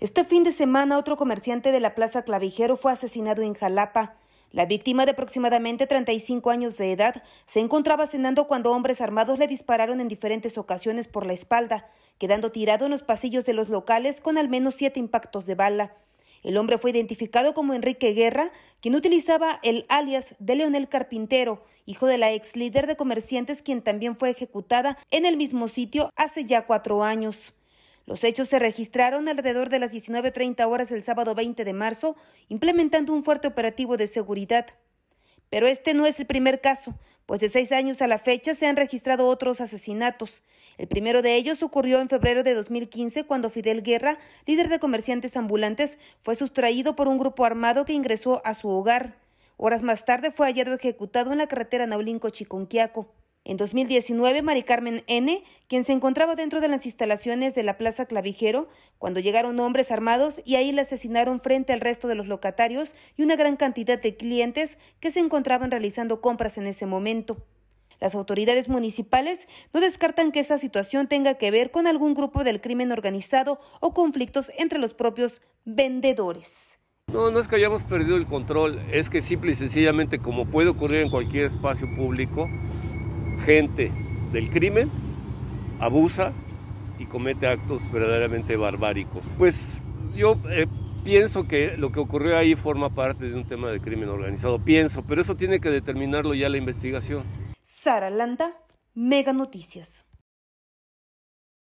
Este fin de semana, otro comerciante de la Plaza Clavijero fue asesinado en Jalapa. La víctima de aproximadamente 35 años de edad se encontraba cenando cuando hombres armados le dispararon en diferentes ocasiones por la espalda, quedando tirado en los pasillos de los locales con al menos siete impactos de bala. El hombre fue identificado como Enrique Guerra, quien utilizaba el alias de Leonel Carpintero, hijo de la ex líder de comerciantes, quien también fue ejecutada en el mismo sitio hace ya cuatro años. Los hechos se registraron alrededor de las 19.30 horas el sábado 20 de marzo, implementando un fuerte operativo de seguridad. Pero este no es el primer caso, pues de seis años a la fecha se han registrado otros asesinatos. El primero de ellos ocurrió en febrero de 2015 cuando Fidel Guerra, líder de comerciantes ambulantes, fue sustraído por un grupo armado que ingresó a su hogar. Horas más tarde fue hallado ejecutado en la carretera Naulinco-Chiconquiaco. En 2019, Mari Carmen N., quien se encontraba dentro de las instalaciones de la Plaza Clavijero, cuando llegaron hombres armados y ahí la asesinaron frente al resto de los locatarios y una gran cantidad de clientes que se encontraban realizando compras en ese momento. Las autoridades municipales no descartan que esta situación tenga que ver con algún grupo del crimen organizado o conflictos entre los propios vendedores. No, no es que hayamos perdido el control, es que simple y sencillamente, como puede ocurrir en cualquier espacio público, gente del crimen abusa y comete actos verdaderamente barbáricos. Pues yo eh, pienso que lo que ocurrió ahí forma parte de un tema de crimen organizado, pienso, pero eso tiene que determinarlo ya la investigación. Sara Landa, Mega Noticias.